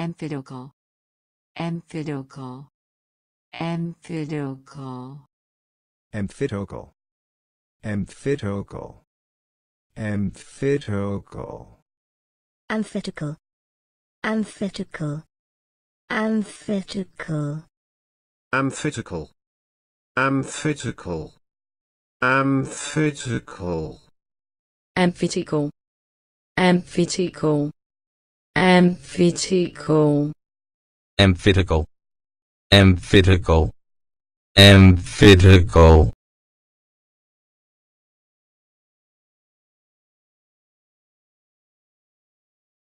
Amphidocal. Amphidocal. Amphidocal. Amphidocal. Amphidocal. Amphidocal. Amphitical. Amphitical. Amphitical. Amphitical. Amphitical. Amphitical. Amphitical. Amphitical. Emphitical. Emphitical. Emphitical. Emphitical.